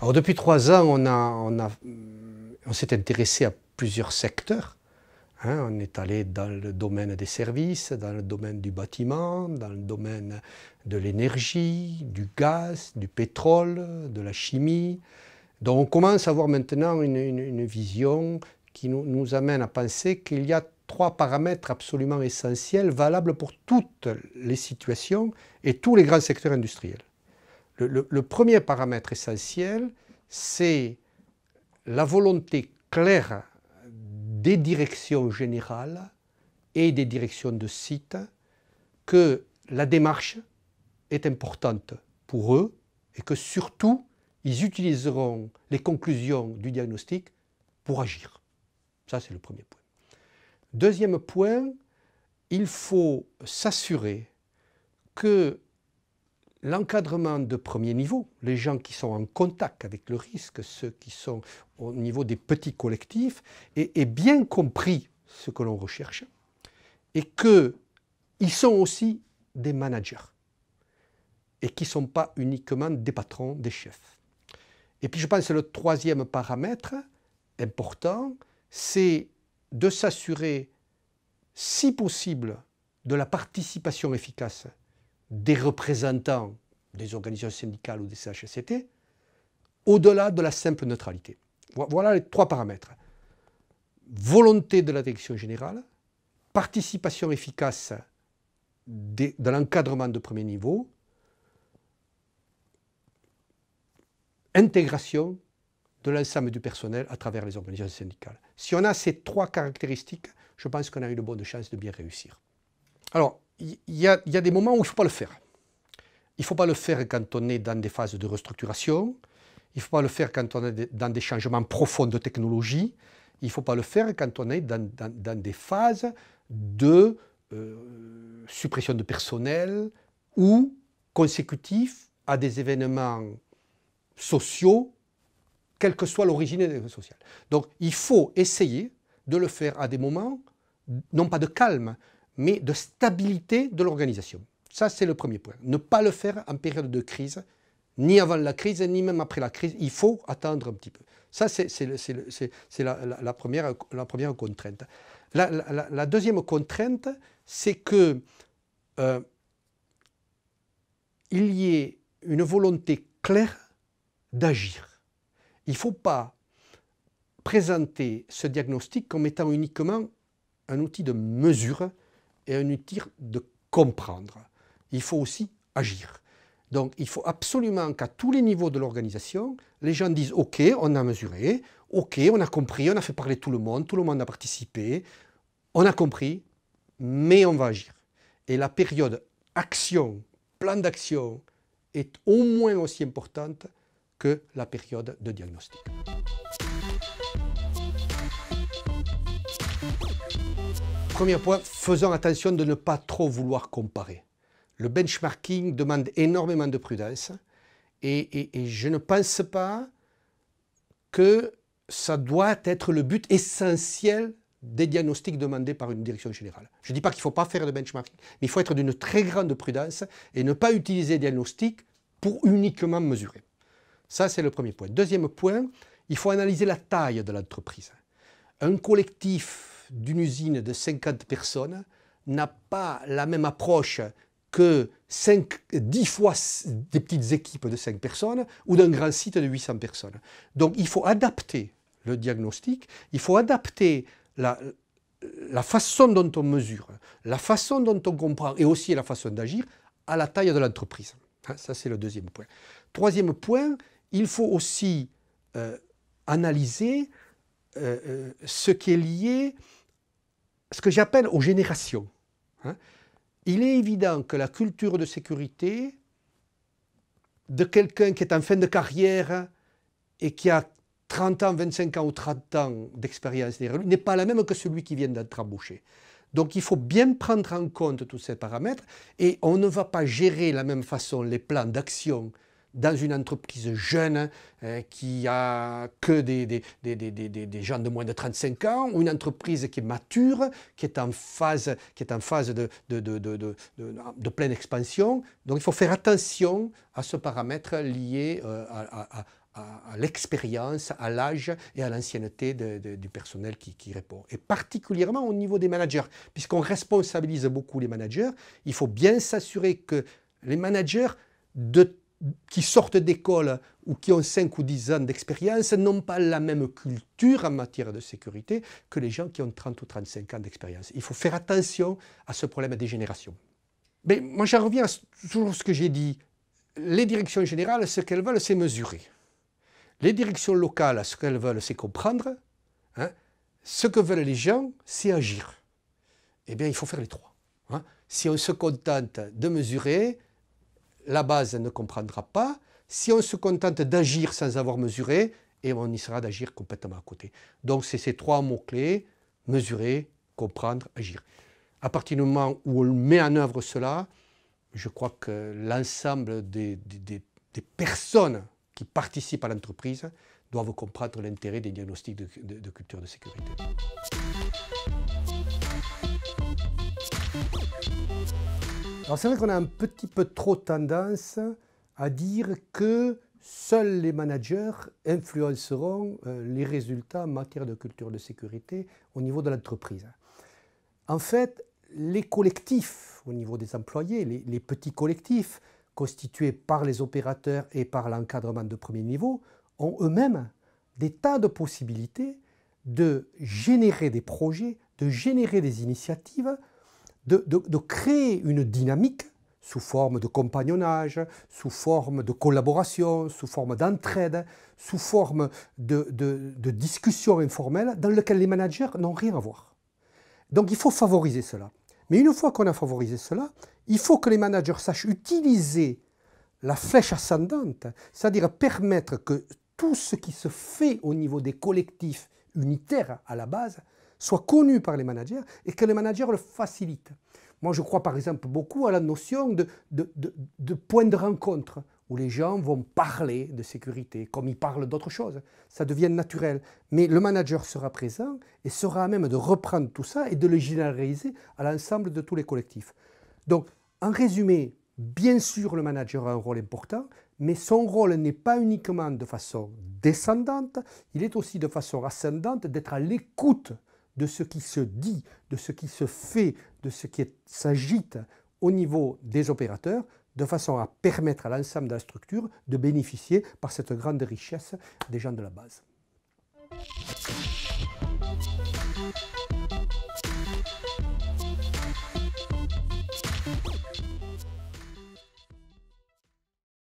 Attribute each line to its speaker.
Speaker 1: Alors depuis trois ans, on, a, on, a, on s'est intéressé à plusieurs secteurs. Hein. on est allé dans le domaine des services, dans le domaine du bâtiment, dans le domaine de l'énergie, du gaz, du pétrole, de la chimie, donc on commence à avoir maintenant une, vision qui nous, amène à penser qu'il y a trois paramètres absolument essentiels, valables pour toutes les situations et tous les grands secteurs industriels. Le, le premier paramètre essentiel, c'est la volonté claire des directions générales et des directions de site que la démarche est importante pour eux et que surtout ils utiliseront les conclusions du diagnostic pour agir. Ça, c'est le premier point. Deuxième point, il faut s'assurer que l'encadrement de premier niveau, les gens qui sont en contact avec le risque, ceux qui sont au niveau des petits collectifs, aient, bien compris ce que l'on recherche et qu'ils sont aussi des managers et qui ne sont pas uniquement des patrons, des chefs. Et puis je pense que le troisième paramètre important, c'est de s'assurer, si possible, de la participation efficace des représentants des organisations syndicales ou des CHSCT, au-delà de la simple neutralité. Voilà les trois paramètres. Volonté de la direction générale, participation efficace de l'encadrement de premier niveau intégration de l'ensemble du personnel à travers les organisations syndicales. Si on a ces trois caractéristiques, je pense qu'on a une bonne chance de bien réussir. Alors, il y, a, des moments où il ne faut pas le faire. Il ne faut pas le faire quand on est dans des phases de restructuration, il ne faut pas le faire quand on est dans des changements profonds de technologie, il ne faut pas le faire quand on est dans, des phases de euh, suppression de personnel ou consécutif à des événements sociaux, quelle que soit l'origine sociale. Donc il faut essayer de le faire à des moments, non pas de calme, mais de stabilité de l'organisation. Ça, c'est le premier point. Ne pas le faire en période de crise, ni avant la crise, ni même après la crise. Il faut attendre un petit peu. Ça, c'est la, première, la première contrainte. La, deuxième contrainte, c'est que euh, il y ait une volonté claire d'agir. Il ne faut pas présenter ce diagnostic comme étant uniquement un outil de mesure et un outil de comprendre. Il faut aussi agir. Donc il faut absolument qu'à tous les niveaux de l'organisation, les gens disent OK, on a mesuré, OK, on a compris, on a fait parler tout le monde, tout le monde a participé, on a compris, mais on va agir. Et la période action, plan d'action est au moins aussi importante que la période de diagnostic. Premier point, faisons attention de ne pas trop vouloir comparer. Le benchmarking demande énormément de prudence et, je ne pense pas que ça doit être le but essentiel des diagnostics demandés par une direction générale. Je ne dis pas qu'il ne faut pas faire de benchmarking, mais il faut être d'une très grande prudence et ne pas utiliser des diagnostics pour uniquement mesurer. Ça, c'est le premier point. Deuxième point, il faut analyser la taille de l'entreprise. Un collectif d'une usine de 50 personnes n'a pas la même approche que 5, 10 fois des petites équipes de 5 personnes ou d'un grand site de 800 personnes. Donc il faut adapter le diagnostic, il faut adapter la façon dont on mesure, la façon dont on comprend et aussi la façon d'agir à la taille de l'entreprise. Hein, ça, c'est le deuxième point. Troisième point, il faut aussi euh, analyser euh, euh, ce qui est lié, ce que j'appelle aux générations. Hein. Il est évident que la culture de sécurité de quelqu'un qui est en fin de carrière et qui a 30 ans, 25 ans ou 30 ans d'expérience n'est pas la même que celui qui vient d'être embauché. Donc il faut bien prendre en compte tous ces paramètres et on ne va pas gérer de la même façon les plans d'action dans une entreprise jeune hein, qui a que des, des, gens de moins de 35 ans, ou une entreprise qui est mature, qui est en phase, qui est en phase de, de, pleine expansion. Donc il faut faire attention à ce paramètre lié euh, à, l'expérience, à l'âge et à l'ancienneté du personnel qui, qui répond. Et particulièrement au niveau des managers, puisqu'on responsabilise beaucoup les managers, il faut bien s'assurer que les managers de qui sortent d'école ou qui ont 5 ou 10 ans d'expérience n'ont pas la même culture en matière de sécurité que les gens qui ont 30 ou 35 ans d'expérience. Il faut faire attention à ce problème des générations. Mais moi, j'en reviens à toujours ce que j'ai dit. Les directions générales, ce qu'elles veulent, c'est mesurer. Les directions locales, ce qu'elles veulent, c'est comprendre. Hein. Ce que veulent les gens, c'est agir. Eh bien, il faut faire les trois. Hein. Si on se contente de mesurer, la base ne comprendra pas si on se contente d'agir sans avoir mesuré, et eh, on y sera d'agir complètement à côté. Donc c'est ces trois mots-clés, mesurer, comprendre, agir. À partir du moment où on met en œuvre cela, je crois que l'ensemble des, personnes qui participent à l'entreprise doivent comprendre l'intérêt des diagnostics de culture de sécurité. Alors c'est vrai qu'on a un petit peu trop tendance à dire que seuls les managers influenceront euh, les résultats en matière de culture de sécurité au niveau de l'entreprise. En fait, les collectifs au niveau des employés, les, les petits collectifs constitués par les opérateurs et par l'encadrement de premier niveau, ont eux-mêmes des tas de possibilités de générer des projets, de générer des initiatives de, créer une dynamique sous forme de compagnonnage, sous forme de collaboration, sous forme d'entraide, sous forme de, discussion informelle dans laquelle les managers n'ont rien à voir. Donc il faut favoriser cela. Mais une fois qu'on a favorisé cela, il faut que les managers sachent utiliser la flèche ascendante, c'est-à-dire permettre que tout ce qui se fait au niveau des collectifs unitaires à la base soit connu par les managers et que les managers le facilitent. Moi, je crois par exemple beaucoup à la notion de, de, de, de point de rencontre où les gens vont parler de sécurité, comme ils parlent d'autres choses. Ça devient naturel. Mais le manager sera présent et sera à même de reprendre tout ça et de le généraliser à l'ensemble de tous les collectifs. Donc, en résumé, bien sûr, le manager a un rôle important, mais son rôle n'est pas uniquement de façon descendante, il est aussi de façon ascendante d'être à l'écoute de ce qui se dit, de ce qui se fait, de ce qui s'agite au niveau des opérateurs, de façon à permettre à l'ensemble de la structure de bénéficier par cette grande richesse des gens de la base.